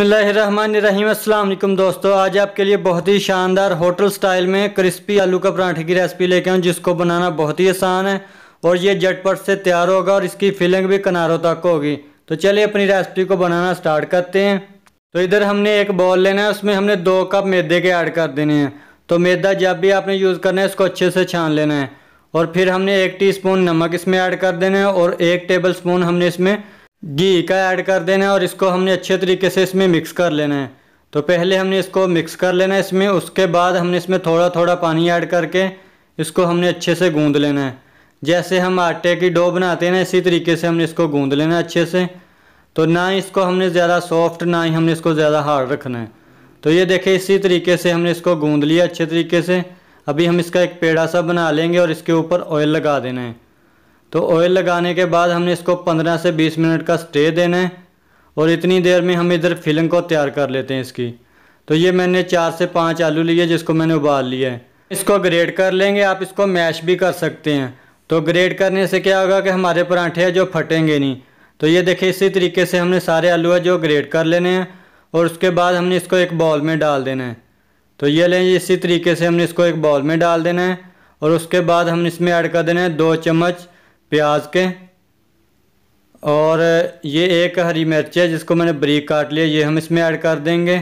अस्सलाम दोस्तों आज आपके लिए बहुत ही शानदार होटल स्टाइल में क्रिस्पी आलू का पराठे की रेसिपी लेके आऊँ जिसको बनाना बहुत ही आसान है और ये झटपट से तैयार होगा और इसकी फिलिंग भी किनारों तक होगी तो चलिए अपनी रेसिपी को बनाना स्टार्ट करते हैं तो इधर हमने एक बॉल लेना है उसमें हमने दो कप मैदे के ऐड कर देने हैं तो मैदा जब भी आपने यूज़ करना है इसको अच्छे से छान लेना है और फिर हमने एक स्पून नमक इसमें ऐड कर देना है और एक टेबल स्पून हमने इसमें घी का ऐड कर देना है और इसको हमने अच्छे तरीके से इसमें मिक्स कर लेना है तो पहले हमने इसको मिक्स कर लेना है इसमें उसके बाद हमने इसमें थोड़ा थोड़ा पानी ऐड करके इसको हमने अच्छे से गूंद लेना है जैसे हम आटे की डो बनाते हैं ना इसी तरीके से हमने इसको गूंद लेना है अच्छे से तो ना ही इसको हमने ज़्यादा सॉफ्ट ना ही हमने इसको ज़्यादा हार्ड रखना है तो ये देखें इसी तरीके से हमने इसको गूँध लिया अच्छे तरीके से अभी हम इसका एक पेड़ा सा बना लेंगे और इसके ऊपर ऑयल लगा देना है तो ऑयल लगाने के बाद हमने इसको 15 से 20 मिनट का स्टे देना है और इतनी देर में हम इधर फिलिंग को तैयार कर लेते हैं इसकी तो ये मैंने चार से पाँच आलू लिए जिसको मैंने उबाल लिया है इसको ग्रेड कर लेंगे आप इसको मैश भी कर सकते हैं तो ग्रेड करने से क्या होगा कि हमारे पराठे हैं जो फटेंगे नहीं तो ये देखिए इसी तरीके से हमने सारे आलू है जो ग्रेड कर लेने हैं और उसके बाद हमने इसको एक बॉल में डाल देना है तो ये लें इसी तरीके से हमने इसको एक बॉल में डाल देना है और उसके बाद हम इसमें ऐड कर देना है दो चम्मच प्याज के और ये एक हरी मिर्च है जिसको मैंने बरीक काट लिया ये हम इसमें ऐड कर देंगे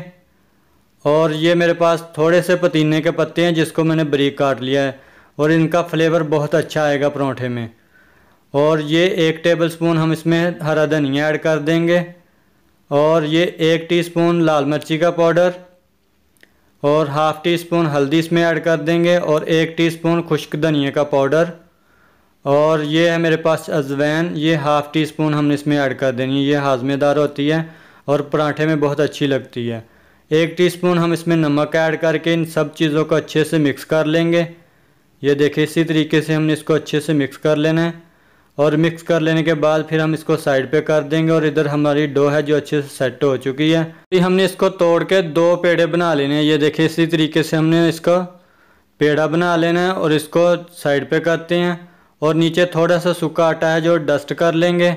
और ये मेरे पास थोड़े से पतीने के पत्ते हैं जिसको मैंने बरीक काट लिया है और इनका फ्लेवर बहुत अच्छा आएगा परौठे में और ये एक टेबल स्पून हम इसमें हरा धनिया ऐड कर देंगे और ये एक टीस्पून लाल मिर्ची का पाउडर और हाफ़ टी स्पून हल्दी इसमें ऐड कर देंगे और एक टीस्पून खुश्क धनिया का पाउडर और ये है मेरे पास अजवैन ये हाफ़ टी स्पून हमने इसमें ऐड कर देनी है ये हाजमेदार होती है और पराठे में बहुत अच्छी लगती है एक टीस्पून हम इसमें नमक ऐड करके इन सब चीज़ों को अच्छे से मिक्स कर लेंगे ये देखिए इसी तरीके से हमने इसको अच्छे से मिक्स कर लेना है और मिक्स कर लेने के बाद फिर हम इसको साइड पे कर देंगे और इधर हमारी डो है जो अच्छे से सेट हो चुकी है फिर हमने इसको तोड़ के दो पेड़े बना लेने हैं ये देखिए इसी तरीके से हमने इसको पेड़ा बना लेना है और इसको साइड पे करते हैं और नीचे थोड़ा सा सूखा आटा है जो डस्ट कर लेंगे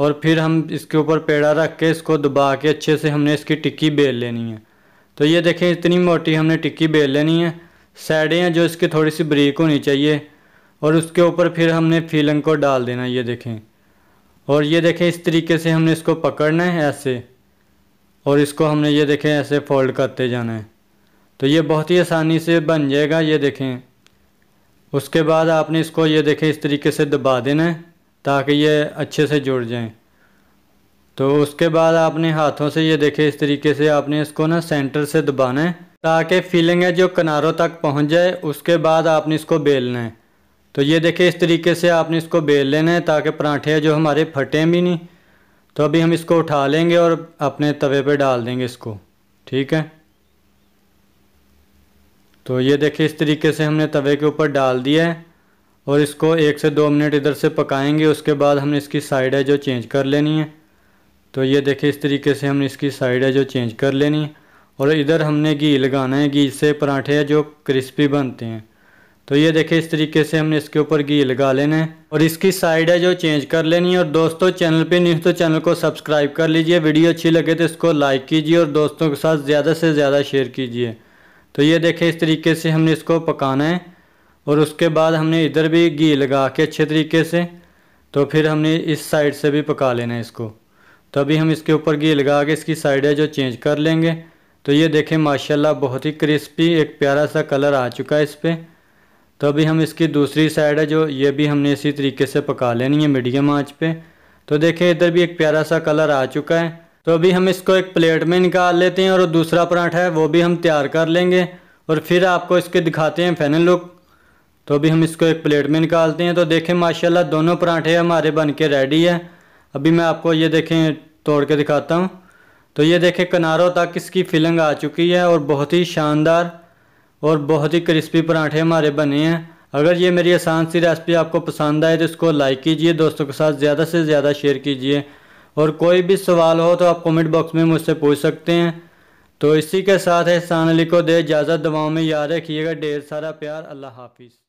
और फिर हम इसके ऊपर पेड़ा रख के इसको दबा के अच्छे से हमने इसकी टिक्की बेल लेनी है तो ये देखें इतनी मोटी हमने टिक्की बेल लेनी है साइडें हैं जो इसकी थोड़ी सी बरीक होनी चाहिए और उसके ऊपर फिर हमने फीलंग को डाल देना ये देखें और ये देखें इस तरीके से हमने इसको पकड़ना है ऐसे और इसको हमने ये देखें ऐसे फोल्ड करते जाना है तो ये बहुत ही आसानी से बन जाएगा ये देखें उसके बाद आपने इसको ये देखें इस तरीके से दबा देना है ताकि ये अच्छे से जुड़ जाए तो उसके बाद आपने हाथों से ये देखें इस तरीके से आपने इसको ना सेंटर से दबाना है ताकि फीलिंग है जो किनारों तक पहुंच जाए उसके बाद आपने इसको बेलना है तो ये देखें इस तरीके से आपने इसको बेल लेना है ताकि पराठे जो हमारे फटें भी नहीं तो अभी हम इसको उठा लेंगे और अपने तवे पर डाल देंगे इसको ठीक है तो ये देखिए इस तरीके से हमने तवे के ऊपर डाल दिया है और इसको एक से दो मिनट इधर से पकाएंगे उसके बाद हमने इसकी साइड है जो चेंज कर लेनी है तो ये देखिए इस तरीके से हमने इसकी साइड है जो चेंज कर लेनी है और इधर हमने घी लगाना है घी से पराठे जो क्रिस्पी बनते हैं तो ये देखिए इस तरीके से हमने इसके ऊपर घी लगा लेना है और इसकी साइड है जो चेंज कर लेनी है और दोस्तों चैनल पे नहीं तो चैनल को सब्सक्राइब कर लीजिए वीडियो अच्छी लगे तो इसको लाइक कीजिए और दोस्तों के साथ ज़्यादा से ज़्यादा शेयर कीजिए तो ये देखें इस तरीके से हमने इसको पकाना है और उसके बाद हमने इधर भी घी लगा के अच्छे तरीके से तो फिर हमने इस साइड से भी पका लेना है इसको तो अभी हम इसके ऊपर घी लगा के इसकी साइड है जो चेंज कर लेंगे तो ये देखें माशाल्लाह बहुत ही क्रिस्पी एक प्यारा सा कलर आ चुका है इस पर तो अभी हम इसकी दूसरी साइड है जो ये भी हमने इसी तरीके से पका लेनी है मीडियम आँच पर तो देखें इधर भी एक प्यारा सा कलर आ चुका है तो अभी हम इसको एक प्लेट में निकाल लेते हैं और दूसरा पराठा है वो भी हम तैयार कर लेंगे और फिर आपको इसके दिखाते हैं फैनल लुक तो अभी हम इसको एक प्लेट में निकालते हैं तो देखें माशाल्लाह दोनों पराठे हमारे बन के रेडी है अभी मैं आपको ये देखें तोड़ के दिखाता हूँ तो ये देखें किनारों तक इसकी फिलिंग आ चुकी है और बहुत ही शानदार और बहुत ही क्रिस्पी पराठे हमारे बने हैं अगर ये मेरी आसान सी रेसिपी आपको पसंद आए तो इसको लाइक कीजिए दोस्तों के साथ ज़्यादा से ज़्यादा शेयर कीजिए और कोई भी सवाल हो तो आप कमेंट बॉक्स में मुझसे पूछ सकते हैं तो इसी के साथ एहसान अली को दे इजाज़त दवाओं में याद रखिएगा ढेर सारा प्यार अल्लाह हाफिज़